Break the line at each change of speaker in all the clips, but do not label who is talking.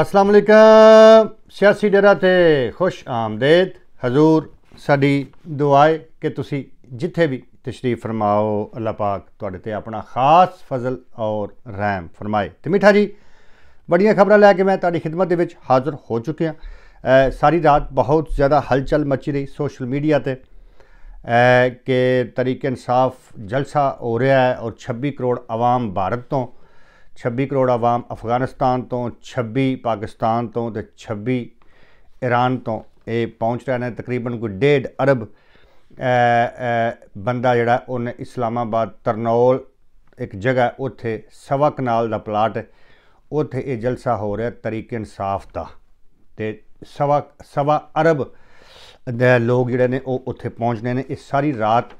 ਅਸਲਾਮ ਅਲੈਕਮ ਸਿਆਸੀ ਡੇਰਾ ਤੇ ਖੁਸ਼ ਆਮਦੇਦ ਹਜ਼ੂਰ ਸਾਡੀ ਦੁਆਏ ਕਿ ਤੁਸੀਂ ਜਿੱਥੇ ਵੀ ਤਸ਼ਰੀਫ ਫਰਮਾਓ ਅੱਲਾ ਪਾਕ ਤੁਹਾਡੇ ਤੇ ਆਪਣਾ ਖਾਸ ਫਜ਼ਲ ਔਰ ਰਹਿਮ ਫਰਮਾਏ ਤੇ ਮਿੱਠਾ ਜੀ ਬੜੀਆਂ ਖਬਰਾਂ ਲੈ ਕੇ ਮੈਂ ਤੁਹਾਡੀ ਖਿਦਮਤ ਦੇ ਵਿੱਚ ਹਾਜ਼ਰ ਹੋ ਚੁੱਕਿਆ ਸਾਰੀ ਰਾਤ ਬਹੁਤ ਜ਼ਿਆਦਾ ਹਲਚਲ ਮਚੀ ਰਹੀ ਸੋਸ਼ਲ ਮੀਡੀਆ ਤੇ ਕਿ ਤਰੀਕੇ ਇਨਸਾਫ ਜਲਸਾ ਹੋ ਰਿਹਾ ਹੈ ਔਰ 26 ਕਰੋੜ ਆਵਾਮ ਭਾਰਤ ਤੋਂ 26 ਕਰੋੜ ਆਵਾਮ ਅਫਗਾਨਿਸਤਾਨ ਤੋਂ 26 ਪਾਕਿਸਤਾਨ ਤੋਂ ਤੇ 26 ਈਰਾਨ ਤੋਂ ਇਹ ਪਹੁੰਚ ਰਹੇ ਨੇ ਤਕਰੀਬਨ ਕੋਈ 1.5 ਅਰਬ ਬੰਦਾ ਜਿਹੜਾ ਉਹਨੇ ਇਸਲਾਮਾਬਾਦ ਤਰਨੌਲ ਇੱਕ ਜਗ੍ਹਾ ਉੱਥੇ ਸਵਾ ਕਨਾਲ ਦਾ ਪਲਾਟ ਉੱਥੇ ਇਹ ਜਲਸਾ ਹੋ ਰਿਹਾ ਤਰੀਕੇ ਇਨਸਾਫ ਦਾ ਤੇ ਸਵਾ ਸਵਾ ਅਰਬ ਦੇ ਲੋਕ ਜਿਹੜੇ ਨੇ ਉਹ ਉੱਥੇ ਪਹੁੰਚਨੇ ਨੇ ਇਹ ਸਾਰੀ ਰਾਤ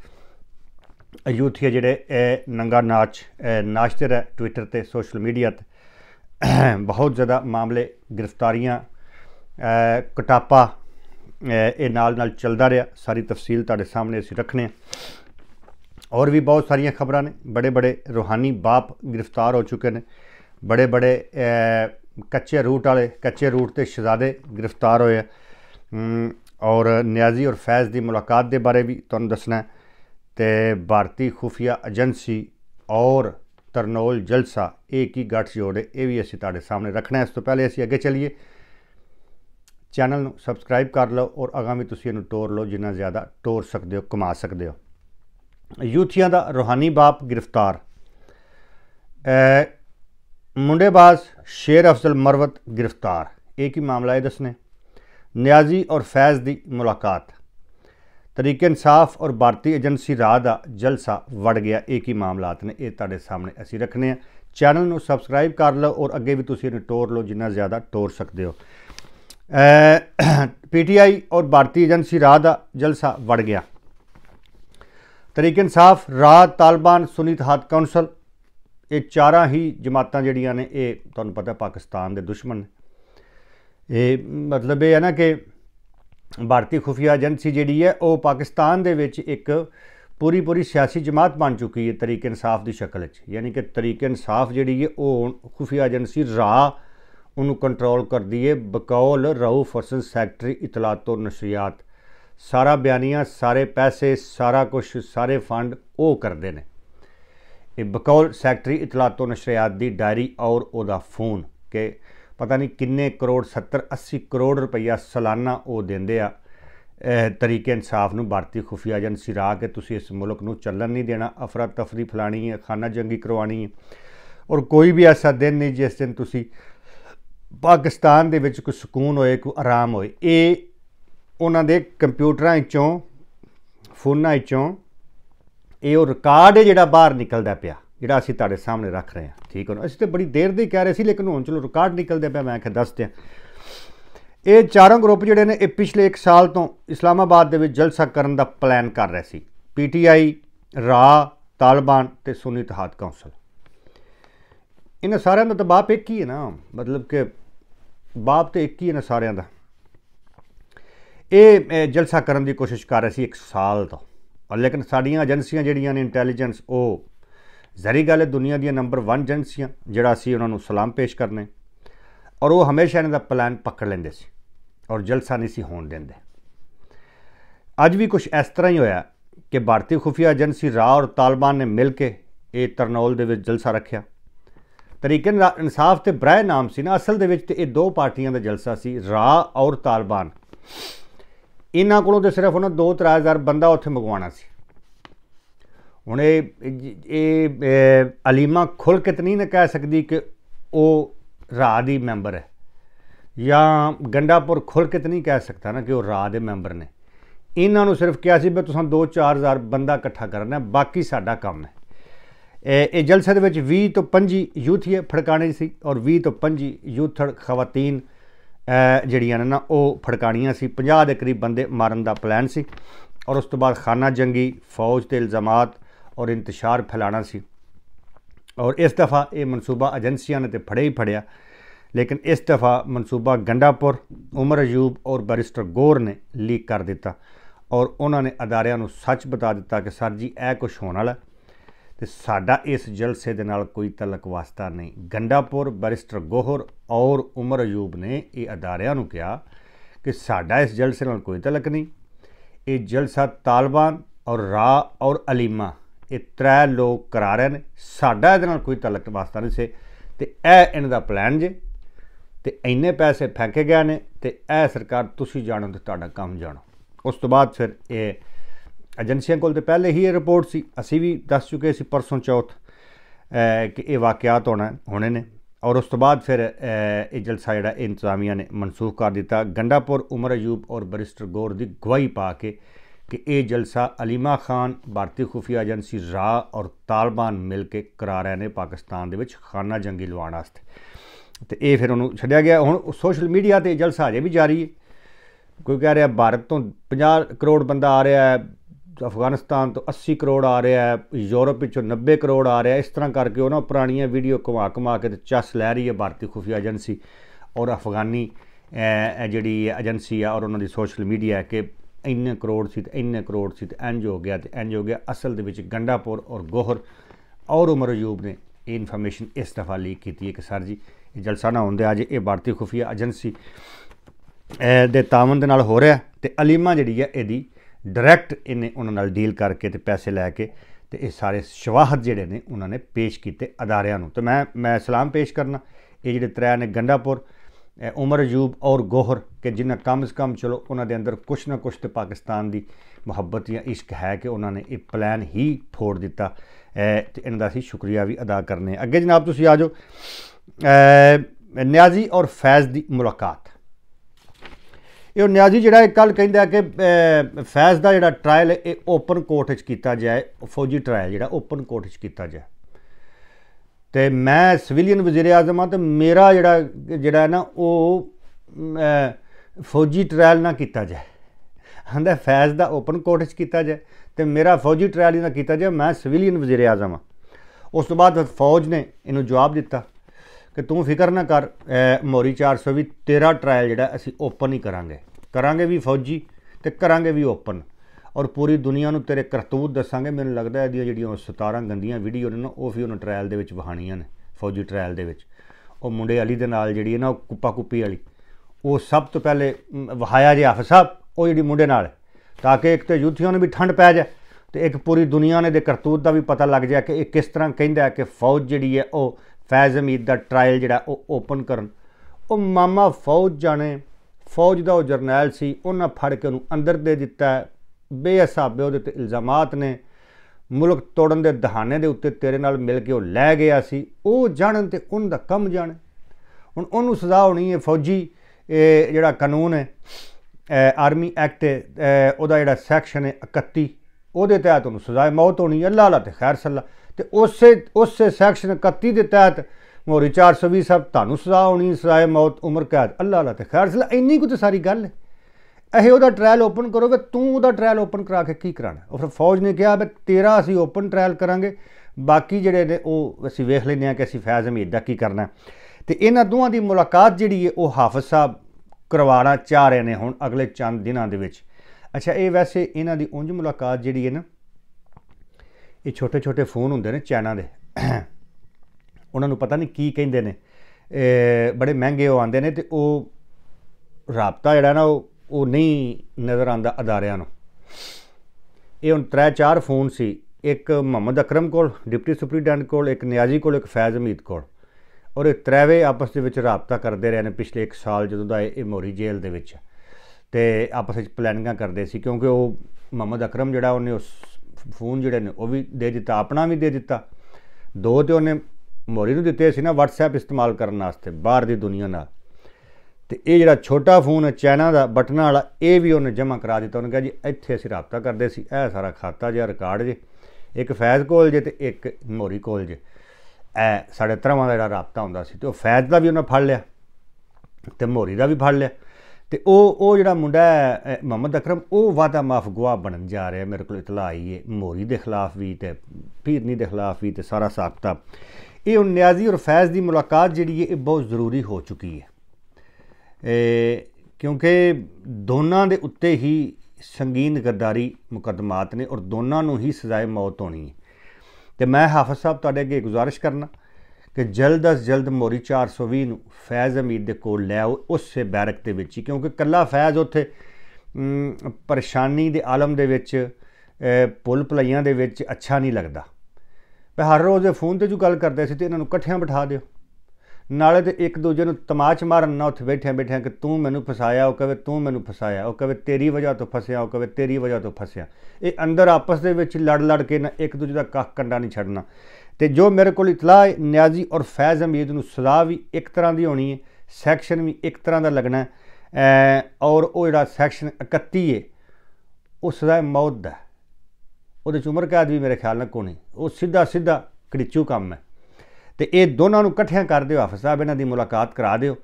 ਯੂਥੀਆ ਜਿਹੜੇ ਇਹ ਨੰਗਾ ਨਾਚ ਨਾਸ਼ਤਰ ਹੈ ਟਵਿੱਟਰ ਤੇ ਸੋਸ਼ਲ ਮੀਡੀਆ ਤੇ ਬਹੁਤ ਜ਼ਿਆਦਾ ਮਾਮਲੇ ਗ੍ਰਿਫਤਾਰੀਆਂ ਕਟਾਪਾ ਇਹ ਨਾਲ ਨਾਲ ਚੱਲਦਾ ਰਿਹਾ ਸਾਰੀ ਤਫਸੀਲ ਤੁਹਾਡੇ ਸਾਹਮਣੇ ਅਸੀਂ ਰੱਖਨੇ ਔਰ ਵੀ ਬਹੁਤ ਸਾਰੀਆਂ ਖਬਰਾਂ ਨੇ ਬੜੇ ਬੜੇ ਰੋਹਾਨੀ ਬਾਪ ਗ੍ਰਿਫਤਾਰ ਹੋ ਚੁੱਕੇ ਨੇ ਬੜੇ ਬੜੇ ਕੱਚੇ ਰੂਟ ਵਾਲੇ ਕੱਚੇ ਰੂਟ ਤੇ ਸ਼ਹਜ਼ਾਦੇ ਗ੍ਰਿਫਤਾਰ ਹੋਏ ਔਰ ਨਿਆਜ਼ੀ ਔਰ ਫੈਜ਼ ਦੀ ਮੁਲਾਕਾਤ ਦੇ ਬਾਰੇ ਵੀ ਤੁਹਾਨੂੰ ਦੱਸਣਾ ਹੈ ਤੇ ਭਾਰਤੀ ਖੁਫੀਆ ਏਜੰਸੀ ਔਰ ਤਰਨੋਲ ਜਲਸਾ ਇਹ ਕੀ ਗੱਠ ਜੋੜੇ ਇਹ ਵੀ ਅਸੀਂ ਤੁਹਾਡੇ ਸਾਹਮਣੇ ਰੱਖਣਾ ਇਸ ਤੋਂ ਪਹਿਲੇ ਅਸੀਂ ਅੱਗੇ ਚੱਲੀਏ ਚੈਨਲ ਨੂੰ ਸਬਸਕ੍ਰਾਈਬ ਕਰ ਲਓ ਔਰ ਆਗਾਮੀ ਤੁਸੀਂ ਇਹਨੂੰ ਟੋਰ ਲਓ ਜਿੰਨਾ ਜ਼ਿਆਦਾ ਟੋਰ ਸਕਦੇ ਹੋ ਕਮਾ ਸਕਦੇ ਹੋ ਯੂਥੀਆਂ ਦਾ ਰੋਹਾਨੀ ਬਾਪ ਗ੍ਰਿਫਤਾਰ ਮੁੰਡੇਬਾਜ਼ ਸ਼ੇਰ ਅਫਜ਼ਲ ਮਰਵਤ ਗ੍ਰਿਫਤਾਰ ਇਹ ਕੀ ਮਾਮਲਾ ਹੈ ਦੱਸਨੇ ਨਿਆਜ਼ੀ ਔਰ ਫੈਜ਼ ਦੀ ਮੁਲਾਕਾਤ ਤਰੀਕੇ ਇਨਸਾਫ ਔਰ ਭਾਰਤੀ ਏਜੰਸੀ ਰਾਹ ਦਾ ਜਲਸਾ ਵੜ ਗਿਆ ਇਹ ਕੀ ਮਾਮਲਾਤ ਨੇ ਇਹ ਤੁਹਾਡੇ ਸਾਹਮਣੇ ਅਸੀਂ ਰੱਖਨੇ ਆ ਚੈਨਲ ਨੂੰ ਸਬਸਕ੍ਰਾਈਬ ਕਰ ਲਓ ਔਰ ਅੱਗੇ ਵੀ ਤੁਸੀਂ ਇਹਨੂੰ ਟੋਰ ਲਓ ਜਿੰਨਾ ਜ਼ਿਆਦਾ ਟੋਰ ਸਕਦੇ ਹੋ ਪੀਟੀਆਈ ਔਰ ਭਾਰਤੀ ਏਜੰਸੀ ਰਾਹ ਦਾ ਜਲਸਾ ਵੜ ਗਿਆ ਤਰੀਕੇ ਇਨਸਾਫ ਰਾਹ ਤਾਲਿਬਾਨ ਸੁਨੀਤ ਹਾਤ ਕਾਉਂਸਲ ਇਹ ਚਾਰਾਂ ਹੀ ਜਮਾਤਾਂ ਜਿਹੜੀਆਂ ਨੇ ਇਹ ਤੁਹਾਨੂੰ ਪਤਾ ਪਾਕਿਸਤਾਨ ਦੇ ਦੁਸ਼ਮਣ ਨੇ ਇਹ ਮਤਲਬ ਇਹ ਹੈ ਨਾ ਕਿ ਭਾਰਤੀ ਖੁਫੀਆ ਏਜੰਸੀ ਜਿਹੜੀ ਹੈ ਉਹ ਪਾਕਿਸਤਾਨ ਦੇ ਵਿੱਚ ਇੱਕ ਪੂਰੀ ਪੂਰੀ ਸਿਆਸੀ ਜਮਾਤ ਬਣ ਚੁੱਕੀ ਹੈ ਤਰੀਕ ਇਨਸਾਫ ਦੀ ਸ਼ਕਲ ਵਿੱਚ ਯਾਨੀ ਕਿ ਤਰੀਕ ਇਨਸਾਫ ਜਿਹੜੀ ਹੈ ਉਹ ਖੁਫੀਆ ਏਜੰਸੀ ਰਾ ਉਹਨੂੰ ਕੰਟਰੋਲ ਕਰਦੀ ਹੈ ਬਕੌਲ ਰਊਫ ਫਰਸਨ ਸੈਕਟਰੀ ਇਤਲਾਤ ਤੋਂ ਨਸ਼ਰੀਆਤ ਸਾਰਾ ਬਿਆਨੀਆਂ ਸਾਰੇ ਪੈਸੇ ਸਾਰਾ ਕੁਝ ਸਾਰੇ ਫੰਡ ਉਹ ਕਰਦੇ ਨੇ ਇਹ ਬਕੌਲ ਸੈਕਟਰੀ ਇਤਲਾਤ ਤੋਂ ਨਸ਼ਰੀਆਤ ਦੀ ਡਾਇਰੀ ਔਰ ਉਹਦਾ ਫੋਨ ਕਿ ਪਤਾ ਨਹੀਂ ਕਿੰਨੇ ਕਰੋੜ 70 80 ਕਰੋੜ ਰੁਪਈਆ ਸਾਲਾਨਾ ਉਹ ਦਿੰਦੇ ਆ ਤਰੀਕੇ ਇਨਸਾਫ ਨੂੰ ਭਾਰਤੀ ਖੁਫੀਆ ਏਜੰਸੀ ਰਾ ਕੇ ਤੁਸੀਂ ਇਸ ਮੁਲਕ ਨੂੰ ਚੱਲਣ ਨਹੀਂ ਦੇਣਾ ਅਫਰਾ ਤਫਰੀ ਫਲਾਣੀ ਹੈ ਖਾਨਾ ਜੰਗੀ ਕਰਵਾਣੀ ਹੈ ਔਰ ਕੋਈ ਵੀ ਐਸਾ ਦਿਨ ਨਹੀਂ ਜਿਸ ਦਿਨ ਤੁਸੀਂ ਪਾਕਿਸਤਾਨ ਦੇ ਵਿੱਚ ਕੋਈ ਸਕੂਨ ਹੋਏ ਕੋਈ ਆਰਾਮ ਹੋਏ ਇਹ ਉਹਨਾਂ ਦੇ ਕੰਪਿਊਟਰਾਂ ਵਿੱਚੋਂ ਫੋਨਾਂ ਵਿੱਚੋਂ ਇਹ ਉਹ ਰਿਕਾਰਡ ਹੈ ਜਿਹੜਾ ਬਾਹਰ ਨਿਕਲਦਾ ਪਿਆ ਜਿਹੜਾ ਅਸੀਂ ਤੁਹਾਡੇ ਸਾਹਮਣੇ ਰੱਖ ਰਹੇ ਹਾਂ ਠੀਕ ਨਾ ਅਸੀਂ ਤੇ ਬੜੀ ਦੇਰ ਦੇ ਕਹਿ ਰਹੇ ਸੀ ਲੇਕਿਨ ਹੁਣ ਚਲੋ ਰਿਕਾਰਡ ਨਿਕਲਦੇ ਪਿਆ ਮੈਂ ਕਿ ਦੱਸ ਦਿਆਂ ਇਹ ਚਾਰੋਂ ਗਰੁੱਪ ਜਿਹੜੇ ਨੇ ਇਹ ਪਿਛਲੇ 1 ਸਾਲ ਤੋਂ ਇਸਲਾਮਾਬਾਦ ਦੇ ਵਿੱਚ ਜਲਸਾ ਕਰਨ ਦਾ ਪਲਾਨ ਕਰ ਰਹੇ ਸੀ ਪੀਟੀਆਈ ਰਾ ਤਾਲਿਬਾਨ ਤੇ ਸੁਨੀ ਇਤਿਹਾਦ ਕੌਂਸਲ ਇਹਨਾਂ ਸਾਰਿਆਂ ਦਾ ਤਾਂ ਇੱਕ ਹੀ ਹੈ ਨਾ ਮਤਲਬ ਕਿ ਬਾਪ ਤੇ ਇੱਕ ਹੀ ਹੈ ਸਾਰਿਆਂ ਦਾ ਇਹ ਜਲਸਾ ਕਰਨ ਦੀ ਕੋਸ਼ਿਸ਼ ਕਰ ਰਹੇ ਸੀ 1 ਸਾਲ ਤੋਂ ਪਰ ਲੇਕਿਨ ਸਾਡੀਆਂ ਏਜੰਸੀਆਂ ਜਿਹੜੀਆਂ ਨੇ ਇੰਟੈਲੀਜੈਂਸ ਉਹ ਜ਼ਰੀ ਗੱਲ ਹੈ ਦੁਨੀਆ ਦੀਆਂ ਨੰਬਰ 1 ਏਜੰਸੀਆਂ ਜਿਹੜਾ ਅਸੀਂ ਉਹਨਾਂ ਨੂੰ ਸਲਾਮ ਪੇਸ਼ ਕਰਨੇ ਔਰ ਉਹ ਹਮੇਸ਼ਾ ਇਹਨਾਂ ਦਾ ਪਲਾਨ ਪਕੜ ਲੈਂਦੇ ਸੀ ਔਰ ਜਲਸਾ ਨਹੀਂ ਸੀ ਹੋਣ ਦਿੰਦੇ ਅੱਜ ਵੀ ਕੁਝ ਇਸ ਤਰ੍ਹਾਂ ਹੀ ਹੋਇਆ ਕਿ ਭਾਰਤੀ ਖੁਫੀਆ ਏਜੰਸੀ ਰਾ ਔਰ ਤਾਲਿਬਾਨ ਨੇ ਮਿਲ ਕੇ ਇਹ ਤਰਨੌਲ ਦੇ ਵਿੱਚ ਜਲਸਾ ਰੱਖਿਆ ਤਰੀਕੇ ਇਨਸਾਫ ਤੇ ਬ੍ਰਾਹ ਨਾਮ ਸੀ ਨਾ ਅਸਲ ਦੇ ਵਿੱਚ ਤੇ ਇਹ ਦੋ ਪਾਰਟੀਆਂ ਦਾ ਜਲਸਾ ਸੀ ਰਾ ਔਰ ਤਾਲਿਬਾਨ ਇਹਨਾਂ ਕੋਲੋਂ ਤੇ ਸਿਰਫ ਉਹਨਾਂ 2-3000 ਬੰਦਾ ਉੱਥੇ ਮਗਵਾਉਣਾ ਸੀ ਹੁਣ ਇਹ ਇਹ ਅਲੀਮਾ ਖੁੱਲ ਕੇ ਤਨੀ ਨਾ ਕਹਿ ਸਕਦੀ ਕਿ ਉਹ ਰਾਹ ਦੀ ਮੈਂਬਰ ਹੈ ਜਾਂ ਗੰਡਾਪੁਰ ਖੁੱਲ ਕੇ ਤਨੀ ਕਹਿ ਸਕਦਾ ਨਾ ਕਿ ਉਹ ਰਾਹ ਦੇ ਮੈਂਬਰ ਨੇ ਇਹਨਾਂ ਨੂੰ ਸਿਰਫ ਕਿਹਾ ਸੀ ਵੀ ਤੁਸੀਂ 2-4000 ਬੰਦਾ ਇਕੱਠਾ ਕਰਨਾ ਬਾਕੀ ਸਾਡਾ ਕੰਮ ਹੈ ਇਹ ਜਲਸੇ ਦੇ ਵਿੱਚ 20 ਤੋਂ 25 ਯੂਥੀਏ ਫੜਕਾਣੇ ਸੀ ਔਰ 20 ਤੋਂ 25 ਯੂਥੜ ਖਵਾਤੀਨ ਜਿਹੜੀਆਂ ਨੇ ਨਾ ਉਹ ਫੜਕਾਣੀਆਂ ਸੀ 50 ਦੇ ਕਰੀਬ ਬੰਦੇ ਮਾਰਨ ਦਾ ਪਲਾਨ ਸੀ ਔਰ ਉਸ ਤੋਂ ਬਾਅਦ ਖਾਨਾ ਜੰਗੀ ਫੌਜ ਤੇ ਇਲਜ਼ਾਮਾਤ ਔਰ ਇੰਤਸ਼ਾਰ ਫੈਲਾਣਾ ਸੀ ਔਰ ਇਸ ਦਫਾ ਇਹ ਮਨਸੂਬਾ ਏਜੰਸੀਆਂ ਨੇ ਤੇ ਫੜੇ ਹੀ ਫੜਿਆ ਲੇਕਿਨ ਇਸ ਦਫਾ ਮਨਸੂਬਾ ਗੰਡਾਪੁਰ ਉਮਰ ਅਯੂਬ ਔਰ ਬੈਰਿਸਟਰ ਗੋਰ ਨੇ ਲੀਕ ਕਰ ਦਿੱਤਾ ਔਰ ਉਹਨਾਂ ਨੇ ਅਦਾਰਿਆਂ ਨੂੰ ਸੱਚ ਬਤਾ ਦਿੱਤਾ ਕਿ ਸਰ ਜੀ ਇਹ ਕੁਝ ਹੋਣ ਵਾਲਾ ਤੇ ਸਾਡਾ ਇਸ ਜਲਸੇ ਦੇ ਨਾਲ ਕੋਈ ਤਲਕ ਵਾਸਤਾ ਨਹੀਂ ਗੰਡਾਪੁਰ ਬੈਰਿਸਟਰ ਗੋਹਰ ਔਰ ਉਮਰ ਅਯੂਬ ਨੇ ਇਹ ਅਦਾਰਿਆਂ ਨੂੰ ਕਿਹਾ ਕਿ ਸਾਡਾ ਇਸ ਜਲਸੇ ਨਾਲ ਕੋਈ ਤਲਕ ਨਹੀਂ ਇਹ ਜਲਸਾ ਤਾਲਬਾਨ ਔਰ ਰਾ ਔਰ ਅਲੀਮਾ ਇਹ ਤਰੇ ਲੋਕ ਕਰਾ ਰਹੇ ਨੇ ਸਾਡਾ ਇਹਦੇ ਨਾਲ ਕੋਈ ਤਲਕ ਵਾਸਤਾ ਨਹੀਂ ਸੀ ਤੇ ਇਹ ਇਹਨਾਂ ਦਾ ਪਲਾਨ ਜੇ ਤੇ ਇੰਨੇ ਪੈਸੇ ਫੈਂਕੇ ਗਏ ਨੇ ਤੇ ਇਹ ਸਰਕਾਰ ਤੁਸੀਂ ਜਾਣੋ ਤੇ ਤੁਹਾਡਾ ਕੰਮ ਜਾਣੋ ਉਸ ਤੋਂ ਬਾਅਦ ਫਿਰ ਇਹ ਏਜੰਸੀਆਂ ਕੋਲ ਤੇ ਪਹਿਲੇ ਹੀ ਇਹ ਰਿਪੋਰਟ ਸੀ ਅਸੀਂ ਵੀ ਦੱਸ ਚੁੱਕੇ ਸੀ ਪਰਸੋਂ ਚੌਥ ਕਿ ਇਹ ਵਾਕਿਆਤ ਹੋਣਾ ਹੋਣੇ ਨੇ ਔਰ ਉਸ ਤੋਂ ਬਾਅਦ ਫਿਰ ਇਹ ਜਲਸਾ ਜਿਹੜਾ ਇੰਤਜ਼ਾਮੀਆਂ ਨੇ ਮਨਸੂਖ ਕਰ ਦਿੱਤਾ ਗੰਡਾਪੁਰ ਉਮਰ ਅਯੂਬ ਔਰ ਬਰਿਸਟਰ ਗੌਰ ਦੀ ਗਵਾਹੀ ਪਾ ਕੇ ਕਿ ਇਹ ਜਲਸਾ ਅਲੀਮਾ ਖਾਨ ਭਾਰਤੀ ਖੁਫੀਆ ਏਜੰਸੀ ਰਾ ਔਰ ਤਾਲਬਾਨ ਮਿਲ ਕੇ ਕਰਾ ਰਹੇ ਨੇ ਪਾਕਿਸਤਾਨ ਦੇ ਵਿੱਚ ਖਾਨਾ ਜੰਗੀ ਲਵਾਉਣ ਵਾਸਤੇ ਤੇ ਇਹ ਫਿਰ ਉਹਨੂੰ ਛੱਡਿਆ ਗਿਆ ਹੁਣ ਸੋਸ਼ਲ ਮੀਡੀਆ ਤੇ ਜਲਸਾ ਅਜੇ ਵੀ ਜਾਰੀ ਹੈ ਕੋਈ ਕਹ ਰਿਹਾ ਭਾਰਤ ਤੋਂ 50 ਕਰੋੜ ਬੰਦਾ ਆ ਰਿਹਾ ਹੈ ਅਫਗਾਨਿਸਤਾਨ ਤੋਂ 80 ਕਰੋੜ ਆ ਰਿਹਾ ਹੈ ਯੂਰਪ ਵਿੱਚੋਂ 90 ਕਰੋੜ ਆ ਰਿਹਾ ਇਸ ਤਰ੍ਹਾਂ ਕਰਕੇ ਉਹਨਾਂ ਪੁਰਾਣੀਆਂ ਵੀਡੀਓ ਘੁਮਾ ਘੁਮਾ ਕੇ ਤੇ ਚੱਸ ਲੈ ਰਹੀ ਹੈ ਭਾਰਤੀ ਖੁਫੀਆ ਏਜੰਸੀ ਔਰ ਅਫਗਾਨੀ ਜਿਹੜੀ ਏਜੰਸੀ ਆ ਔਰ ਉਹਨਾਂ ਦੀ ਸੋਸ਼ਲ ਮੀਡੀਆ ਕਿ ਇੰਨੇ ਕਰੋੜ ਸੀ ਤੇ ਇੰਨੇ ਕਰੋੜ ਸੀ ਤੇ ਇੰਜ ਹੋ ਗਿਆ ਤੇ ਇੰਜ ਹੋ ਗਿਆ ਅਸਲ ਦੇ ਵਿੱਚ ਗੰਡਾਪੁਰ ਔਰ ਗੋਹਰ ਔਰ ਉਮਰ ਯੂਬ ਨੇ ਇਹ ਇਨਫੋਰਮੇਸ਼ਨ ਇਸ ਦਫਾ ਲੀਕ ਕੀਤੀ ਹੈ ਕਿ ਸਰ ਜੀ ਇਹ ਜਲਸਾ ਨਾ ਹੁੰਦੇ ਅੱਜ ਇਹ ਭਾਰਤੀ ਖੁਫੀਆ ਏਜੰਸੀ ਦੇ ਤਾਵਨ ਦੇ ਨਾਲ ਹੋ ਰਿਹਾ ਤੇ ਅਲੀਮਾ ਜਿਹੜੀ ਹੈ ਇਹਦੀ ਡਾਇਰੈਕਟ ਇਹਨੇ ਉਹਨਾਂ ਨਾਲ ਡੀਲ ਕਰਕੇ ਤੇ ਪੈਸੇ ਲੈ ਕੇ ਤੇ ਇਹ ਸਾਰੇ ਸ਼ਵਾਹਦ ਜਿਹੜੇ ਨੇ ਉਹਨਾਂ ਨੇ ਪੇਸ਼ ਕੀਤੇ ਅਦਾਰਿਆਂ ਨੂੰ ਤੇ ਮੈਂ ਮੈਂ ਸਲਾਮ ਪੇਸ਼ ਕਰਨਾ ਇਹ ਜਿਹੜੇ ਤਰੇ ਨੇ ਗੰਡਾਪੁਰ ਉਮਰ ਅਯੂਬ ਔਰ ਗੋਹਰ ਕਿ ਜਿਨ੍ਹਾਂ ਕਮ ਸੇ ਕਮ ਚਲੋ ਉਹਨਾਂ ਦੇ ਅੰਦਰ ਕੁਛ ਨਾ ਕੁਛ ਤੇ ਪਾਕਿਸਤਾਨ ਦੀ ਮੁਹੱਬਤ ਜਾਂ ਇਸ਼ਕ ਹੈ ਕਿ ਉਹਨਾਂ ਨੇ ਇਹ ਪਲਾਨ ਹੀ ਫੋੜ ਦਿੱਤਾ ਤੇ ਇਹਨਾਂ ਦਾ ਅਸੀਂ ਸ਼ੁਕਰੀਆ ਵੀ ਅਦਾ ਕਰਨੇ ਅੱਗੇ ਜਨਾਬ ਤੁਸੀਂ ਆ ਜਾਓ ਨਿਆਜ਼ੀ ਔਰ ਫੈਜ਼ ਦੀ ਮੁਲਾਕਾਤ ਇਹ ਨਿਆਜ਼ੀ ਜਿਹੜਾ ਇਹ ਕੱਲ ਕਹਿੰਦਾ ਕਿ ਫੈਜ਼ ਦਾ ਜਿਹੜਾ ਟ੍ਰਾਇਲ ਇਹ ਓਪਨ ਕੋਰਟ ਵਿੱਚ ਕੀਤਾ ਜਾਏ ਫੌਜੀ ਟ੍ਰਾਇਲ ਜਿਹੜਾ ਓਪਨ ਕੋਰਟ ਵਿੱਚ ਕੀਤਾ ਜਾਏ ਤੇ ਮੈਂ ਸਿਵਲੀਅਨ ਵਜ਼ੀਰ ਆਜ਼ਮ ਆ ਤੇ ਮੇਰਾ ਜਿਹੜਾ ਜਿਹੜਾ ਹੈ ਨਾ ਉਹ ਫੌਜੀ ਟ੍ਰਾਇਲ ਨਾ ਕੀਤਾ ਜਾਏ ਹੰਦਾ ਫੈਜ਼ ਦਾ ਓਪਨ ਕੋਰਟ 'ਚ ਕੀਤਾ ਜਾਏ ਤੇ ਮੇਰਾ ਫੌਜੀ ਟ੍ਰਾਇਲ ਨਾ ਕੀਤਾ ਜਾਏ ਮੈਂ ਸਿਵਲੀਅਨ ਵਜ਼ੀਰ ਆਜ਼ਮ ਆ ਉਸ ਤੋਂ ਬਾਅਦ ਫੌਜ ਨੇ ਇਹਨੂੰ ਜਵਾਬ ਦਿੱਤਾ ਕਿ ਤੂੰ ਫਿਕਰ ਨਾ ਕਰ ਮੋਰੀ 420 ਤੇਰਾ ਟ੍ਰਾਇਲ ਜਿਹੜਾ ਅਸੀਂ ਓਪਨ ਹੀ ਕਰਾਂਗੇ ਕਰਾਂਗੇ ਵੀ ਫੌਜੀ ਤੇ ਕਰਾਂਗੇ ਵੀ ਓਪਨ ਔਰ ਪੂਰੀ ਦੁਨੀਆ ਨੂੰ ਤੇਰੇ ਕਰਤੂਤ ਦੱਸਾਂਗੇ ਮੈਨੂੰ ਲੱਗਦਾ ਹੈ ਇਹਦੀਆਂ ਜਿਹੜੀਆਂ 17 ਗੰਦੀਆਂ ਵੀਡੀਓ ਨੇ ਨਾ ਉਹ ਵੀ ਉਹਨਾਂ ਟ੍ਰਾਇਲ ਦੇ ਵਿੱਚ ਵਹਾਣੀਆਂ ਨੇ ਫੌਜੀ ਟ੍ਰਾਇਲ ਦੇ ਵਿੱਚ ਉਹ ਮੁੰਡੇ ਅਲੀ ਦੇ ਨਾਲ ਜਿਹੜੀ ਹੈ ਨਾ ਉਹ ਕੁੱਪਾ ਕੁੱਪੀ ਵਾਲੀ ਉਹ ਸਭ ਤੋਂ ਪਹਿਲੇ ਵਹਾਇਆ ਜੇ ਹਾਫਿਜ਼ ਸਾਹਿਬ ਉਹ ਜਿਹੜੀ ਮੁੰਡੇ ਨਾਲ ਤਾਂ ਕਿ ਇੱਕ ਤੇ ਯੁੱਧੀਆਂ ਨੂੰ ਵੀ ਠੰਡ ਪੈ ਜਾ ਤੇ ਇੱਕ ਪੂਰੀ ਦੁਨੀਆ ਨੇ ਦੇ ਕਰਤੂਤ ਦਾ ਵੀ ਪਤਾ ਲੱਗ ਜਾ ਕਿ ਇਹ ਕਿਸ ਤਰ੍ਹਾਂ ਕਹਿੰਦਾ ਕਿ ਫੌਜ ਜਿਹੜੀ ਹੈ ਉਹ ਫੈਜ਼ ਅਮੀਦ ਦਾ ਟ੍ਰਾਇਲ ਜਿਹੜਾ ਉਹ ਓਪਨ ਕਰਨ ਉਹ ਮਾਮਾ ਫੌਜ ਜਾਣੇ ਫੌਜ ਦਾ ਉਹ ਜਰਨੈਲ ਸੀ ਉਹਨਾਂ ਫੜ ਕੇ ਉਹਨੂੰ ਅੰਦਰ ਦੇ ਦਿੱਤਾ ਬੇਹਿਸਾਬੇ ਉਹਦੇ ਤੇ ਇਲਜ਼ਾਮਾਤ ਨੇ ਮੁਲਕ ਤੋੜਨ ਦੇ ਦਹਾਨੇ ਦੇ ਉੱਤੇ ਤੇਰੇ ਨਾਲ ਮਿਲ ਕੇ ਉਹ ਲੈ ਗਿਆ ਸੀ ਉਹ ਜਾਣਨ ਤੇ ਉਹਨਾਂ ਦਾ ਕੰਮ ਜਾਣ ਹੁਣ ਉਹਨੂੰ ਸਜ਼ਾ ਹੋਣੀ ਹੈ ਫੌਜੀ ਇਹ ਜਿਹੜਾ ਕਾਨੂੰਨ ਹੈ ਆਰਮੀ ਐਕਟ ਉਹਦਾ ਜਿਹੜਾ ਸੈਕਸ਼ਨ ਹੈ 31 ਉਹਦੇ ਤਹਿਤ ਉਹਨੂੰ ਸਜ਼ਾ ਮੌਤ ਹੋਣੀ ਹੈ ਅੱਲਾਹ ਅੱਲਾ ਤੇ ਖੈਰ ਸੱਲਾ ਤੇ ਉਸੇ ਉਸੇ ਸੈਕਸ਼ਨ 31 ਦੇ ਤਹਿਤ ਮੋਰੀ 420 ਸਾਹਿਬ ਤੁਹਾਨੂੰ ਸਜ਼ਾ ਹੋਣੀ ਸਜ਼ਾ ਮੌਤ ਉਮਰ ਕੈਦ ਅੱਲਾਹ ਅੱਲਾ ਤੇ ਖੈਰ ਸੱਲਾ ਇੰਨੀ ਕੁ ਤੇ ਸਾਰੀ ਗੱਲ ਹੈ ਇਹ ਉਹਦਾ ਟ੍ਰਾਇਲ ਓਪਨ ਕਰੋ ਵੀ ਤੂੰ ਉਹਦਾ ਟ੍ਰਾਇਲ ਓਪਨ ਕਰਾ ਕੇ ਕੀ ਕਰਾਣਾ ਉਹ ਫਿਰ ਫੌਜ ਨੇ ਕਿਹਾ ਵੀ ਤੇਰਾ ਅਸੀਂ ਓਪਨ ਟ੍ਰਾਇਲ ਕਰਾਂਗੇ ਬਾਕੀ ਜਿਹੜੇ ਨੇ ਉਹ ਅਸੀਂ ਵੇਖ ਲੈਨੇ ਆ ਕਿ ਅਸੀਂ ਫੈਜ਼ ਅਮੀਰ ਦਾ ਕੀ ਕਰਨਾ ਤੇ ਇਹਨਾਂ ਦੋਹਾਂ ਦੀ ਮੁਲਾਕਾਤ ਜਿਹੜੀ ਹੈ ਉਹ ਹਾਫਿਜ਼ ਸਾਹਿਬ ਕਰਵਾਣਾ ਚਾਹ ਰਹੇ ਨੇ ਹੁਣ ਅਗਲੇ ਚੰਦ ਦਿਨਾਂ ਦੇ ਵਿੱਚ ਅੱਛਾ ਇਹ ਵੈਸੇ ਇਹਨਾਂ ਦੀ ਉਂਝ ਮੁਲਾਕਾਤ ਜਿਹੜੀ ਹੈ ਨਾ ਇਹ ਛੋਟੇ ਛੋਟੇ ਫੋਨ ਹੁੰਦੇ ਨੇ ਚਾਈਨਾ ਦੇ ਉਹਨਾਂ ਨੂੰ ਪਤਾ ਨਹੀਂ ਕੀ ਕਹਿੰਦੇ ਨੇ ਬੜੇ ਮਹਿੰਗੇ ਉਹ ਆਉਂਦੇ ਨੇ ਤੇ ਉਹ ਰਾਬਤਾ ਜਿਹੜਾ ਨਾ ਉਹ ਉਹ ਨਹੀਂ ਨਜ਼ਰ ਆਂਦਾ ਅਦਾਰਿਆਂ ਨੂੰ ਇਹ ਹੁਣ ਤਰੇ ਚਾਰ ਫੋਨ ਸੀ ਇੱਕ ਮੁਹੰਮਦ ਅਕਰਮ ਕੋਲ ਡਿਪਟੀ ਸੁਪਰੀਡੈਂਟ ਕੋਲ ਇੱਕ ਨਿਆਜ਼ੀ ਕੋਲ ਇੱਕ ਫੈਜ਼ ਅਮੀਦ ਕੋਲ ਔਰ ਇਹ ਤਰੇਵੇ ਆਪਸ ਦੇ ਵਿੱਚ ਰਾਬਤਾ ਕਰਦੇ ਰਹੇ ਨੇ ਪਿਛਲੇ 1 ਸਾਲ ਜਦੋਂ ਦਾ ਇਹ ਮੋਰੀ ਜੇਲ੍ਹ ਦੇ ਵਿੱਚ ਤੇ ਆਪਸ ਵਿੱਚ ਪਲੈਨਿੰਗਾਂ ਕਰਦੇ ਸੀ ਕਿਉਂਕਿ ਉਹ ਮੁਹੰਮਦ ਅਕਰਮ ਜਿਹੜਾ ਉਹਨੇ ਉਸ ਫੋਨ ਜਿਹੜੇ ਨੇ ਉਹ ਵੀ ਦੇ ਦਿੱਤਾ ਆਪਣਾ ਵੀ ਦੇ ਦਿੱਤਾ ਦੋ ਤੇ ਉਹਨੇ ਮੋਰੀ ਨੂੰ ਦਿੱਤੇ ਸੀ ਨਾ WhatsApp ਇਸਤੇਮਾਲ ਕਰਨ ਵਾਸਤੇ ਬਾਹਰ ਦੀ ਦੁਨੀਆ ਨਾਲ ਤੇ ਇਹ ਜਿਹੜਾ ਛੋਟਾ ਫੋਨ ਹੈ ਚਾਈਨਾ ਦਾ ਬਟਨਾਂ ਵਾਲਾ ਇਹ ਵੀ ਉਹਨੇ ਜਮ੍ਹਾਂ ਕਰਾ ਦਿੱਤਾ ਉਹਨੇ ਕਿਹਾ ਜੀ ਇੱਥੇ ਅਸੀਂ ਰਾਬਤਾ ਕਰਦੇ ਸੀ ਇਹ ਸਾਰਾ ਖਾਤਾ ਜਿਹਾ ਰਿਕਾਰਡ ਜੇ ਇੱਕ ਫੈਜ਼ ਕੋਲ ਜੇ ਤੇ ਇੱਕ ਮੋਰੀ ਕੋਲ ਜੇ ਐ ਸਾਡੇ ਤਰ੍ਹਾਂ ਦਾ ਜਿਹੜਾ ਰਾਬਤਾ ਹੁੰਦਾ ਸੀ ਤੇ ਉਹ ਫੈਜ਼ ਦਾ ਵੀ ਉਹਨੇ ਫੜ ਲਿਆ ਤੇ ਮੋਰੀ ਦਾ ਵੀ ਫੜ ਲਿਆ ਤੇ ਉਹ ਉਹ ਜਿਹੜਾ ਮੁੰਡਾ ਮੁਹੰਮਦ ਅਕਰਮ ਉਹ ਵਾਦਾ ਮਾਫ ਗਵਾ ਬਣਨ ਜਾ ਰਿਹਾ ਮੇਰੇ ਕੋਲ ਇਤਲਾ ਆਈ ਹੈ ਮੋਰੀ ਦੇ ਖਿਲਾਫ ਵੀ ਤੇ ਨਹੀਂ ਦੇ ਖਿਲਾਫ ਵੀ ਤੇ ਸਾਰਾ ਸਾਬਤਾ ਇਹ ਉਹ ਨਿਆਜ਼ੀ ਔਰ ਫੈਜ਼ ਦੀ ਮੁਲਾਕਾਤ ਜਿਹੜੀ ਹੈ ਇਹ ਬਹੁਤ ਜ਼ਰੂਰੀ ਹੋ ਚੁੱਕੀ ਹੈ ਕਿਉਂਕਿ ਦੋਨਾਂ ਦੇ ਉੱਤੇ ਹੀ ਸੰਗੀਨ ਗਰਦਾਰੀ ਮੁਕਦਮਾਤ ਨੇ ਔਰ ਦੋਨਾਂ ਨੂੰ ਹੀ ਸਜ਼ਾਏ ਮੌਤ ਹੋਣੀ ਹੈ ਤੇ ਮੈਂ ਹਾਫਿਜ਼ ਸਾਹਿਬ ਤੁਹਾਡੇ ਅੱਗੇ ਗੁਜ਼ਾਰਿਸ਼ ਕਰਨਾ ਕਿ ਜਲਦ ਅਸ ਜਲਦ ਮੋਰੀ 420 ਨੂੰ ਫੈਜ਼ ਅਮੀਰ ਦੇ ਕੋਲ ਲੈ ਆਓ ਉਸੇ ਬੈਰਕ ਦੇ ਵਿੱਚ ਕਿਉਂਕਿ ਕੱਲਾ ਫੈਜ਼ ਉੱਥੇ ਪਰੇਸ਼ਾਨੀ ਦੇ ਆਲਮ ਦੇ ਵਿੱਚ ਪੁੱਲ ਪਲਈਆਂ ਦੇ ਵਿੱਚ ਅੱਛਾ ਨਹੀਂ ਲੱਗਦਾ ਮੈਂ ਹਰ ਰੋਜ਼ ਫੋਨ ਤੇ ਜੋ ਗੱਲ ਕਰਦੇ ਸੀ ਤੇ ਇਹਨਾਂ ਨੂੰ ਇਕੱਠਿਆਂ ਬਿਠਾ ਦਿਓ ਨਾਲੇ ਤੇ ਇੱਕ ਦੂਜੇ ਨੂੰ ਤਮਾਚ ਮਾਰਨ ਨਾ ਉੱਥੇ ਬੈਠੇ ਬੈਠੇ ਕਿ ਤੂੰ ਮੈਨੂੰ ਫਸਾਇਆ ਉਹ ਕਹੇ ਤੂੰ ਮੈਨੂੰ ਫਸਾਇਆ ਉਹ ਕਹੇ ਤੇਰੀ ਵਜ੍ਹਾ ਤੋਂ ਫਸਿਆ ਉਹ ਕਹੇ ਤੇਰੀ ਵਜ੍ਹਾ ਤੋਂ ਫਸਿਆ ਇਹ ਅੰਦਰ ਆਪਸ ਦੇ ਵਿੱਚ ਲੜ ਲੜ ਕੇ ਨਾ ਇੱਕ ਦੂਜੇ ਦਾ ਕੱਖ ਕੰਡਾ ਨਹੀਂ ਛੱਡਣਾ ਤੇ ਜੋ ਮੇਰੇ ਕੋਲ ਇਤਲਾਹ ਹੈ ਨਿਆਜ਼ੀ ਔਰ ਫੈਜ਼ ਅਮੀਦ ਨੂੰ ਸਜ਼ਾ ਵੀ ਇੱਕ ਤਰ੍ਹਾਂ ਦੀ ਹੋਣੀ ਹੈ ਸੈਕਸ਼ਨ ਵੀ ਇੱਕ ਤਰ੍ਹਾਂ ਦਾ ਲੱਗਣਾ ਹੈ ਔਰ ਉਹ ਜਿਹੜਾ ਸੈਕਸ਼ਨ 31 ਹੈ ਉਹ ਸਜ਼ਾ ਮੌਤ ਦਾ ਉਹਦੇ ਚ ਉਮਰ ਕੈਦ ਵੀ ਮੇਰੇ ਖਿਆਲ ਨਾਲ ਕੋਣੀ ਉਹ ਸਿੱਧਾ ਸਿੱਧਾ ਕੜਿਚੂ ਕੰਮ ਹੈ ਤੇ ਇਹ ਦੋਨਾਂ ਨੂੰ ਇਕੱਠਿਆਂ ਕਰ ਦਿਓ ਹਾਫਿਜ਼ ਸਾਹਿਬ ਇਹਨਾਂ ਦੀ ਮੁਲਾਕਾਤ ਕਰਾ ਦਿਓ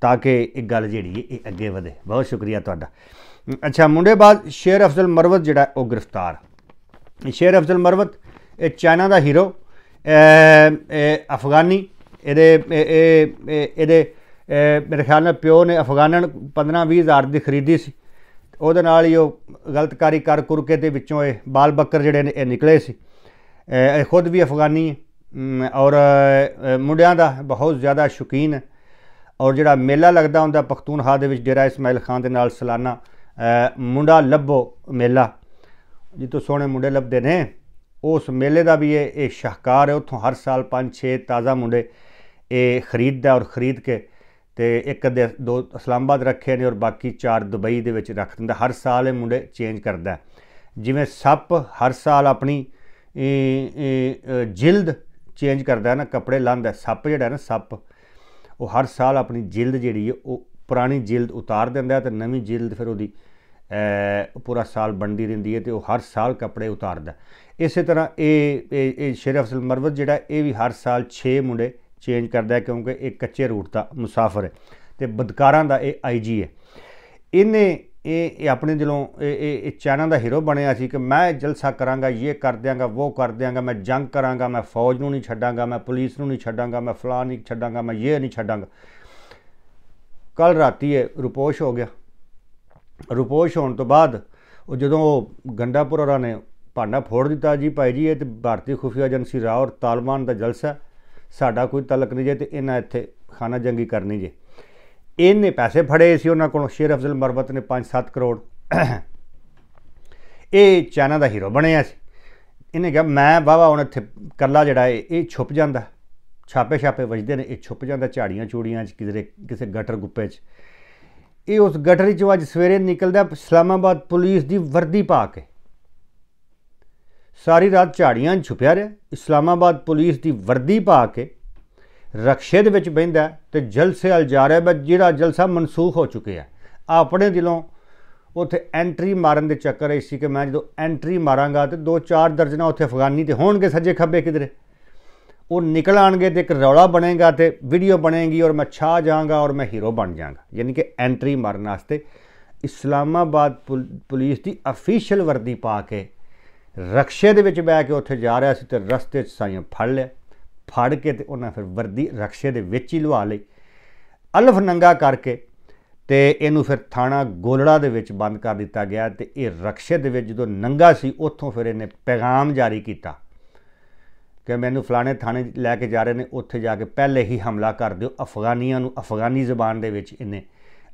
ਤਾਂ ਕਿ ਇਹ ਗੱਲ ਜਿਹੜੀ ਇਹ ਅੱਗੇ ਵਧੇ ਬਹੁਤ ਸ਼ੁਕਰੀਆ ਤੁਹਾਡਾ ਅੱਛਾ ਮੁੰਡੇ ਬਾਅਦ ਸ਼ੇਰ ਅਫਜ਼ਲ ਮਰਵਤ ਜਿਹੜਾ ਉਹ ਗ੍ਰਿਫਤਾਰ ਸ਼ੇਰ ਅਫਜ਼ਲ ਮਰਵਤ ਇਹ ਚਾਈਨਾ ਦਾ ਹੀਰੋ ਅਫਗਾਨੀ ਇਹਦੇ ਇਹਦੇ ਮੇਰੇ ਖਿਆਲ ਨਾਲ ਪਿਓ ਨੇ ਅਫਗਾਨਨ 15 20 ਹਜ਼ਾਰ ਦੀ ਖਰੀਦੀ ਸੀ ਉਹਦੇ ਨਾਲ ਹੀ ਉਹ ਗਲਤਕਾਰੀ ਕਰ ਕਰਕੇ ਦੇ ਵਿੱਚੋਂ ਇਹ ਬਾਲ ਬੱਕਰ ਜਿਹੜੇ ਨੇ ਇਹ ਨਿਕਲੇ ਸੀ ਇਹ ਖੁਦ ਵੀ ਅਫਗਾਨੀ ਹੈ ਔਰ ਮੁੰਡਿਆਂ ਦਾ ਬਹੁਤ ਜ਼ਿਆਦਾ ਸ਼ੌਕੀਨ ਹੈ ਔਰ ਜਿਹੜਾ ਮੇਲਾ ਲੱਗਦਾ ਹੁੰਦਾ ਪਖਤੂਨਖਾ ਦੇ ਵਿੱਚ ਡੇਰਾ ਇਸਮਾਇਲ ਖਾਨ ਦੇ ਨਾਲ ਸਲਾਨਾ ਮੁੰਡਾ ਲੱਭੋ ਮੇਲਾ ਜਿੱਥੋਂ ਸੋਹਣੇ ਮੁੰਡੇ ਲੱਭਦੇ ਨੇ ਉਸ ਮੇਲੇ ਦਾ ਵੀ ਇਹ ਇਹ ਸ਼ਾਹਕਾਰ ਹੈ ਉੱਥੋਂ ਹਰ ਸਾਲ 5-6 ਤਾਜ਼ਾ ਮੁੰਡੇ ਇਹ ਖਰੀਦਦਾ ਔਰ ਖਰੀਦ ਕੇ ਤੇ ਇੱਕ ਦੇ ਦੋ ਇਸਲਾਮਾਬਾਦ ਰੱਖੇ ਨੇ ਔਰ ਬਾਕੀ ਚਾਰ ਦੁਬਈ ਦੇ ਵਿੱਚ ਰੱਖ ਦਿੰਦਾ ਹਰ ਸਾਲ ਇਹ ਮੁੰਡੇ ਚੇਂਜ ਕਰਦਾ ਜਿਵੇਂ ਸੱਪ ਹਰ ਸਾਲ ਆਪਣੀ ਇਹ ਜਿਲਦ ਚੇਂਜ ਕਰਦਾ ਨਾ ਕੱਪੜੇ ਲਾਂਦਾ ਸੱਪ ਜਿਹੜਾ ਨਾ ਸੱਪ ਉਹ ਹਰ ਸਾਲ ਆਪਣੀ ਜਿਲਦ ਜਿਹੜੀ ਹੈ ਉਹ ਪੁਰਾਣੀ ਜਿਲਦ ਉਤਾਰ ਦਿੰਦਾ ਤੇ ਨਵੀਂ ਜਿਲਦ ਫਿਰ ਉਹਦੀ ਪੂਰਾ ਸਾਲ ਬਣਦੀ ਰਹਿੰਦੀ ਹੈ ਤੇ ਉਹ ਹਰ ਸਾਲ ਕੱਪੜੇ ਉਤਾਰਦਾ ਇਸੇ ਤਰ੍ਹਾਂ ਇਹ ਇਹ ਸ਼ੇਰ ਅਫਸਲ ਮਰਵਤ ਜਿਹੜਾ ਇਹ ਵੀ ਹਰ ਸਾਲ 6 ਮੁੰਡੇ ਚੇਂਜ ਕਰਦਾ ਕਿਉਂਕਿ ਇਹ ਕੱਚੇ ਰੂਟ ਦਾ ਮੁਸਾਫਰ ਹੈ ਤੇ ਬਦਕਾਰਾਂ ਦਾ ਇਹ ਆਈਜੀ ਹੈ ਇਹਨੇ ਇਹ ਇਹ ਆਪਣੇ ਦਿਲੋਂ ਇਹ ਇਹ ਚਾਹਨਾ ਦਾ ਹੀਰੋ ਬਣਿਆ ਸੀ ਕਿ ਮੈਂ ਜਲਸਾ ਕਰਾਂਗਾ ਇਹ ਕਰ ਦਿਆਂਗਾ ਉਹ ਕਰ ਦਿਆਂਗਾ ਮੈਂ ਜੰਗ ਕਰਾਂਗਾ ਮੈਂ ਫੌਜ ਨੂੰ ਨਹੀਂ ਛੱਡਾਂਗਾ ਮੈਂ ਪੁਲਿਸ ਨੂੰ ਨਹੀਂ ਛੱਡਾਂਗਾ ਮੈਂ ਫਲਾਹ ਨਹੀਂ ਛੱਡਾਂਗਾ ਮੈਂ ਇਹ ਨਹੀਂ ਛੱਡਾਂਗਾ ਕੱਲ ਰਾਤੀ ਇਹ ਰੁਪੋਸ਼ ਹੋ ਗਿਆ ਰੁਪੋਸ਼ ਹੋਣ ਤੋਂ ਬਾਅਦ ਉਹ ਜਦੋਂ ਉਹ ਗੰਡਾਪੁਰ ਹੋਰਾਂ ਨੇ ਭਾਂਡਾ ਫੋੜ ਦਿੱਤਾ ਜੀ ਭਾਈ ਜੀ ਇਹ ਤੇ ਭਾਰਤੀ ਖੁਫੀਆ ਏਜੰਸੀ ਰਾਓ ਔਰ ਤਾਲਮਾਨ ਦਾ ਜਲਸਾ ਸਾਡਾ ਕੋਈ ਤਲਕ ਨਹੀਂ ਜੇ ਤੇ ਇਹਨਾਂ ਇੱਥੇ ਖਾਨਾ ਜੰਗੀ ਕਰਨੀ ਜੇ ਇਹਨੇ ਪੈਸੇ ਫੜੇ ਸੀ ਉਹਨਾਂ ਕੋਲੋਂ ਸ਼ੇਰ ਅਫਜ਼ਲ ਮਰਬਤ ਨੇ 5-7 ਕਰੋੜ ਇਹ ਚਾਨਾ ਦਾ ਹੀਰੋ ਬਣਿਆ ਸੀ ਇਹਨੇ ਕਿਹਾ ਮੈਂ ਵਾਵਾ ਹੁਣ ਇੱਥੇ ਕੱਲਾ ਜਿਹੜਾ ਇਹ ਛੁੱਪ ਜਾਂਦਾ ਛਾਪੇ ਛਾਪੇ ਵੱਜਦੇ ਨੇ ਇਹ ਛੁੱਪ ਜਾਂਦਾ ਝਾੜੀਆਂ ਚੂੜੀਆਂ 'ਚ ਕਿਧਰੇ ਕਿਸੇ ਗਟਰ ਗੁੱਪੇ 'ਚ ਇਹ ਉਸ ਗਟਰ 'ਚੋਂ ਅੱਜ ਸਵੇਰੇ ਨਿਕਲਦਾ ਇਸਲਾਮਾਬਾਦ ਪੁਲਿਸ ਦੀ ਵਰਦੀ ਪਾ ਕੇ ਸਾਰੀ ਰਾਤ ਝਾੜੀਆਂ 'ਚ ਛੁਪਿਆ ਰਿਹਾ ਇਸਲਾਮਾਬਾਦ ਪੁਲਿਸ ਦੀ ਵਰਦੀ ਪਾ ਕੇ ਰਖਸ਼ੇ ਦੇ ਵਿੱਚ ਬੈੰਦਾ ਤੇ ਜਲਸੇ ਅਲ ਜਾ ਜਿਹੜਾ ਜਲਸਾ ਮਨਸੂਖ ਹੋ ਚੁੱਕਿਆ ਆਪਣੇ ਦਿਲੋਂ ਉੱਥੇ ਐਂਟਰੀ ਮਾਰਨ ਦੇ ਚੱਕਰ ਇਸ ਸੀ ਕਿ ਮੈਂ ਜਦੋਂ ਐਂਟਰੀ ਮਾਰਾਂਗਾ ਤੇ ਦੋ ਚਾਰ ਦਰਜਨਾ ਉੱਥੇ ਅਫਗਾਨੀ ਤੇ ਹੋਣਗੇ ਸੱਜੇ ਖੱਬੇ ਕਿਧਰੇ ਉਹ ਨਿਕਲ ਆਣਗੇ ਤੇ ਇੱਕ ਰੌਲਾ ਬਣੇਗਾ ਤੇ ਵੀਡੀਓ ਬਣੇਗੀ ਔਰ ਮੈਂ ਛਾ ਜਾਵਾਂਗਾ ਔਰ ਮੈਂ ਹੀਰੋ ਬਣ ਜਾਵਾਂਗਾ ਯਾਨੀ ਕਿ ਐਂਟਰੀ ਮਾਰਨ ਵਾਸਤੇ ਇਸਲਾਮਾਬਾਦ ਪੁਲਿਸ ਦੀ ਅਫੀਸ਼ੀਅਲ ਵਰਦੀ ਪਾ ਕੇ ਰਖਸ਼ੇ ਦੇ ਵਿੱਚ ਬੈ ਕੇ ਉੱਥੇ ਜਾ ਰਿਹਾ ਸੀ ਤੇ ਰਸਤੇ 'ਚ ਸਾਈਆਂ ਫੜ ਲਿਆ ਫੜ ਕੇ ਤੇ ਉਹਨਾਂ ਫਿਰ ਵਰਦੀ ਰਕਸ਼ੇ ਦੇ ਵਿੱਚ ਹੀ ਲਵਾ ਲਈ ਅਲਫ ਨੰਗਾ ਕਰਕੇ ਤੇ ਇਹਨੂੰ ਫਿਰ ਥਾਣਾ ਗੋਲੜਾ ਦੇ ਵਿੱਚ ਬੰਦ ਕਰ ਦਿੱਤਾ ਗਿਆ ਤੇ ਇਹ ਰਕਸ਼ੇ ਦੇ ਵਿੱਚ ਜਦੋਂ ਨੰਗਾ ਸੀ ਉੱਥੋਂ ਫਿਰ ਇਹਨੇ ਪੈਗਾਮ ਜਾਰੀ ਕੀਤਾ ਕਿ ਮੈਨੂੰ ਫਲਾਣੇ ਥਾਣੇ ਲੈ ਕੇ ਜਾ ਰਹੇ ਨੇ ਉੱਥੇ ਜਾ ਕੇ ਪਹਿਲੇ ਹੀ ਹਮਲਾ ਕਰ ਦਿਓ ਅਫਗਾਨੀਆਂ ਨੂੰ ਅਫਗਾਨੀ ਜ਼ਬਾਨ ਦੇ ਵਿੱਚ ਇਹਨੇ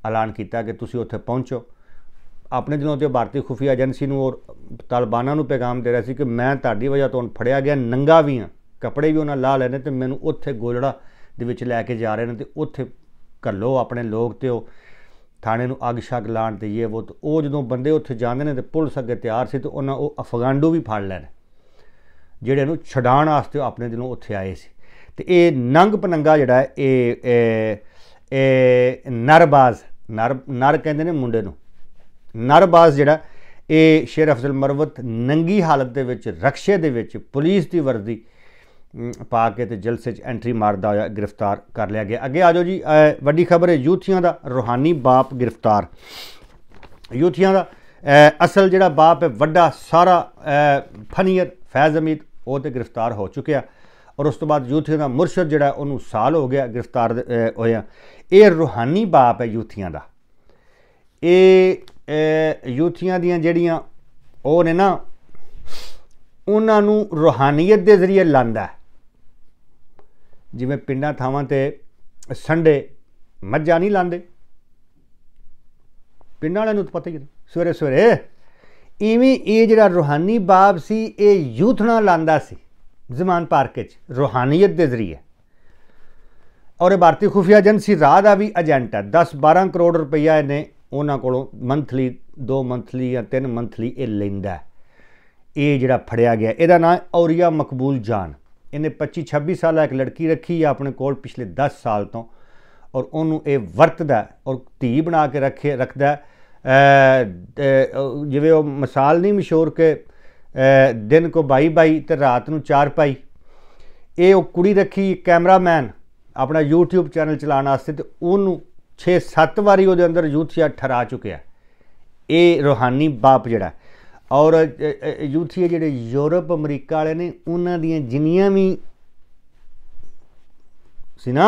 ਐਲਾਨ ਕੀਤਾ ਕਿ ਤੁਸੀਂ ਉੱਥੇ ਪਹੁੰਚੋ ਆਪਣੇ ਦਿਨੋਂ ਤੇ ਭਾਰਤੀ ਖੁਫੀਆ ਏਜੰਸੀ ਨੂੰ ਔਰ ਤਾਲਬਾਨਾਂ ਨੂੰ ਪੈਗਾਮ ਦੇ ਰਿਹਾ ਸੀ ਕਿ ਮੈਂ ਤੁਹਾਡੀ ਵਜ੍ਹਾ ਤੋਂ ਫੜਿਆ ਗਿਆ ਨੰਗਾ ਵੀ ਹਾਂ ਕੱਪੜੇ ਵੀ ਉਹਨਾਂ ਲਾ ਲੈਣੇ ਤੇ ਮੈਨੂੰ ਉੱਥੇ ਗੋਲੜਾ ਦੇ ਵਿੱਚ ਲੈ ਕੇ ਜਾ ਰਹੇ ਨੇ ਤੇ ਉੱਥੇ ਘੱਲੋ ਆਪਣੇ ਲੋਕ ਤੇ ਉਹ ਥਾਣੇ ਨੂੰ ਅੱਗ ਸ਼ੱਗ ਲਾਣ ਤੇ ਇਹ ਉਹ ਉਹ ਜਦੋਂ ਬੰਦੇ ਉੱਥੇ ਜਾਂਦੇ ਨੇ ਤੇ ਪੁਲਿਸ ਅੱਗੇ ਤਿਆਰ ਸੀ ਤੇ ਉਹਨਾਂ ਉਹ ਅਫਗਾਨਡੋ ਵੀ ਫੜ ਲੈਣ ਜਿਹੜੇ ਨੂੰ ਛਡਾਣ ਵਾਸਤੇ ਆਪਣੇ ਦਿਲੋਂ ਉੱਥੇ ਆਏ ਸੀ ਤੇ ਇਹ ਨੰਗ ਪਨੰਗਾ ਜਿਹੜਾ ਇਹ ਇਹ ਨਰਬਾਜ਼ ਨਰ ਨਰ ਕਹਿੰਦੇ ਨੇ ਮੁੰਡੇ ਨੂੰ ਨਰਬਾਜ਼ ਜਿਹੜਾ ਇਹ ਸ਼ੇਰ ਅਫਜ਼ਲ ਮਰਵਤ ਨੰਗੀ ਹਾਲਤ ਦੇ ਵਿੱਚ ਰਕਸ਼ੇ ਦੇ ਵਿੱਚ ਪੁਲਿਸ ਦੀ ਵਰਦੀ ਪਾ ਕੇ ਤੇ ਜਲਸੇ 'ਚ ਐਂਟਰੀ ਮਾਰਦਾ ਹੋਇਆ ਗ੍ਰਿਫਤਾਰ ਕਰ ਲਿਆ ਗਿਆ ਅੱਗੇ ਆਜੋ ਜੀ ਵੱਡੀ ਖਬਰ ਹੈ ਯੂਥੀਆਂ ਦਾ ਰੋਹਾਨੀ ਬਾਪ ਗ੍ਰਿਫਤਾਰ ਯੂਥੀਆਂ ਦਾ ਅਸਲ ਜਿਹੜਾ ਬਾਪ ਹੈ ਵੱਡਾ ਸਾਰਾ ਫਨੀਅਰ ਫੈਜ਼ ਅਮੀਦ ਉਹ ਤੇ ਗ੍ਰਿਫਤਾਰ ਹੋ ਚੁੱਕਿਆ ਔਰ ਉਸ ਤੋਂ ਬਾਅਦ ਯੂਥੀਆਂ ਦਾ ਮੁਰਸ਼ਦ ਜਿਹੜਾ ਉਹਨੂੰ ਸਾਲ ਹੋ ਗਿਆ ਗ੍ਰਿਫਤਾਰ ਹੋਇਆ ਇਹ ਰੋਹਾਨੀ ਬਾਪ ਹੈ ਯੂਥੀਆਂ ਦਾ ਇਹ ਯੂਥੀਆਂ ਦੀਆਂ ਜਿਹੜੀਆਂ ਉਹ ਨੇ ਨਾ ਉਹਨਾਂ ਨੂੰ ਰੋਹਾਨੀਅਤ ਦੇ ਜ਼ਰੀਏ ਲਾਂਦਾ ਹੈ ਜਿਵੇਂ ਪਿੰਡਾਂ ਥਾਵਾਂ ਤੇ ਸੰਡੇ ਮੱਝਾਂ ਨਹੀਂ ਲਾਂਦੇ ਪਿੰਡਾਂ ਵਾਲਿਆਂ ਨੂੰ ਪਤਾ ਹੀ ਨਹੀਂ ਸਵੇਰੇ ਸਵੇਰੇ ਇਵੇਂ ਇਹ ਜਿਹੜਾ ਰੋਹਾਨੀ ਬਾਬ ਸੀ ਇਹ ਯੂਥ ਨਾਲ ਲਾਂਦਾ ਸੀ ਜ਼ਮਾਨ ਪਾਰਕ ਵਿੱਚ ਰੋਹਾਨੀਅਤ ਦੇ ਜ਼ਰੀਏ ਔਰ ਇਹ ਭਾਰਤੀ ਖੁਫੀਆ ਏਜੰਸੀ ਰਾਹ ਦਾ ਵੀ ਏਜੰਟ ਹੈ 10-12 ਕਰੋੜ ਰੁਪਈਆ ਇਹਨੇ ਉਹਨਾਂ ਕੋਲੋਂ ਮੰਥਲੀ ਦੋ ਮੰਥਲੀ ਜਾਂ ਤਿੰਨ ਮੰਥਲੀ ਇਹ ਲੈਂਦਾ ਇਹ ਜਿਹੜਾ ਫੜਿਆ ਗਿਆ ਇਹਦਾ ਨਾਮ ਔਰੀਆ ਮਕਬੂਲ ਜਾਨ ਇਹਨੇ 25 26 ਸਾਲਾ ਇੱਕ ਲੜਕੀ ਰੱਖੀ ਆ ਆਪਣੇ ਕੋਲ ਪਿਛਲੇ 10 ਸਾਲ ਤੋਂ ਔਰ ਉਹਨੂੰ ਇਹ ਵਰਤਦਾ ਔਰ ਧੀ ਬਣਾ ਕੇ ਰੱਖੇ ਰੱਖਦਾ ਜਿਵੇਂ ਉਹ ਮਿਸਾਲ ਨਹੀਂ ਮਸ਼ਹੂਰ ਕਿ ਦਿਨ ਕੋ ਬਾਈ ਬਾਈ ਤੇ ਰਾਤ ਨੂੰ ਚਾਰ ਪਾਈ ਇਹ ਉਹ ਕੁੜੀ ਰੱਖੀ ਕੈਮਰਾਮੈਨ ਆਪਣਾ YouTube ਚੈਨਲ ਚਲਾਉਣ ਵਾਸਤੇ ਤੇ ਉਹਨੂੰ 6-7 ਵਾਰੀ ਉਹਦੇ ਅੰਦਰ ਯੂਥਿਆ ਠਰਾ ਚੁੱਕਿਆ ਇਹ ਰੋਹਾਨੀ ਬਾਪ ਜਿਹੜਾ ਔਰ ਯੂਥੀਏ ਜਿਹੜੇ ਯੂਰਪ ਅਮਰੀਕਾ ਵਾਲੇ ਨੇ ਉਹਨਾਂ ਦੀਆਂ ਜਿੰਨੀਆਂ ਵੀ ਸਿਨਾ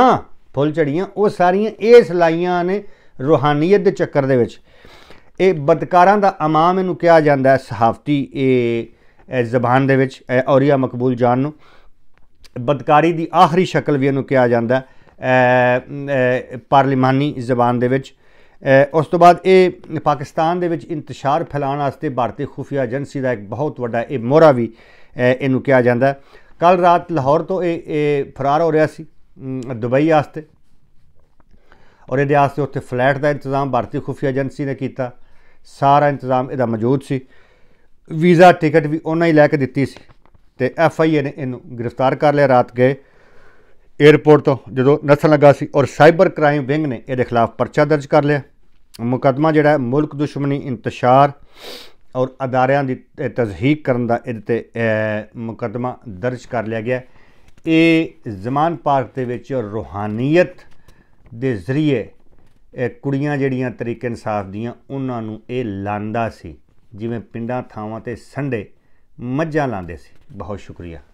ਫੁੱਲ ਚੜੀਆਂ ਉਹ ਸਾਰੀਆਂ ਇਸ ਲਾਈਆਂ ਨੇ ਰੋਹਾਨੀਅਤ ਦੇ ਚੱਕਰ ਦੇ ਵਿੱਚ ਇਹ ਬਦਕਾਰਾਂ ਦਾ ਇਮਾਮ ਇਹਨੂੰ ਕਿਹਾ ਜਾਂਦਾ ਹੈ ਸਹਾਫਤੀ ਇਹ ਜ਼ਬਾਨ ਦੇ ਵਿੱਚ ਔਰੀਆ ਮਕਬੂਲ ਜਾਨ ਨੂੰ ਬਦਕਾਰੀ ਦੀ ਆਖਰੀ ਸ਼ਕਲ ਵੀ ਇਹਨੂੰ ਕਿਹਾ ਜਾਂਦਾ ਹੈ ਪਾਰਲੀਮਾਨੀ ਜ਼ਬਾਨ ਦੇ ਵਿੱਚ ਉਸ ਤੋਂ ਬਾਅਦ ਇਹ ਪਾਕਿਸਤਾਨ ਦੇ ਵਿੱਚ ਇੰਤਸ਼ਾਰ ਫੈਲਾਉਣ ਵਾਸਤੇ ਭਾਰਤੀ ਖੁਫੀਆ ਏਜੰਸੀ ਦਾ ਇੱਕ ਬਹੁਤ ਵੱਡਾ ਇਹ ਮੋਹਰਾ ਵੀ ਇਹਨੂੰ ਕਿਹਾ ਜਾਂਦਾ ਕੱਲ ਰਾਤ ਲਾਹੌਰ ਤੋਂ ਇਹ ਇਹ ਫਰਾਰ ਹੋ ਰਿਹਾ ਸੀ ਦੁਬਈ ਵਾਸਤੇ ਔਰ ਇਹਦੇ ਵਾਸਤੇ ਉੱਥੇ ਫਲੈਟ ਦਾ ਇੰਤਜ਼ਾਮ ਭਾਰਤੀ ਖੁਫੀਆ ਏਜੰਸੀ ਨੇ ਕੀਤਾ ਸਾਰਾ ਇੰਤਜ਼ਾਮ ਇਹਦਾ ਮੌਜੂਦ ਸੀ ਵੀਜ਼ਾ ਟਿਕਟ ਵੀ ਉਹਨਾਂ ਹੀ ਲੈ ਕੇ ਦਿੱਤੀ ਸੀ ਤੇ ਐਫ ਆਈ ਏ ਨੇ ਇਹਨੂੰ ਗ੍ਰਿਫਤਾਰ ਕਰ ਲਿਆ ਰਾਤ ਗਏ ਏਅਰਪੋਰਟ ਤੋਂ ਜਦੋਂ ਨਸਲ ਲੱਗਾ ਸੀ ਔਰ ਸਾਈਬਰ ਕ੍ਰਾਈਮ ਵਿੰਗ ਨੇ ਇਹਦੇ ਖਿਲਾਫ ਪਰਚਾ ਦਰਜ ਕਰ ਲਿਆ ਮੁਕਦਮਾ ਜਿਹੜਾ ਹੈ ਮੁਲਕ ਦੁਸ਼ਮਣੀ ਇੰਤਸ਼ਾਰ ਔਰ ਅਦਾਰਿਆਂ ਦੀ ਤਜ਼ਹੀਕ ਕਰਨ ਦਾ ਇਹਦੇ ਤੇ ਮੁਕਦਮਾ ਦਰਜ ਕਰ ਲਿਆ ਗਿਆ ਇਹ ਜ਼ਮਾਨ ਪਾਰਕ ਦੇ ਵਿੱਚ ਰੋਹਾਨੀਅਤ ਦੇ ਜ਼ਰੀਏ ਕੁੜੀਆਂ ਜਿਹੜੀਆਂ ਤਰੀਕੇ ਇਨਸਾਫ ਦੀਆਂ ਉਹਨਾਂ ਨੂੰ ਇਹ ਲਾਂਦਾ ਸੀ ਜਿਵੇਂ ਪਿੰਡਾਂ ਥਾਵਾਂ ਤੇ ਸੰਡੇ ਮੱਝਾਂ ਲਾਂਦੇ ਸੀ ਬਹੁਤ ਸ਼ੁਕਰੀਆ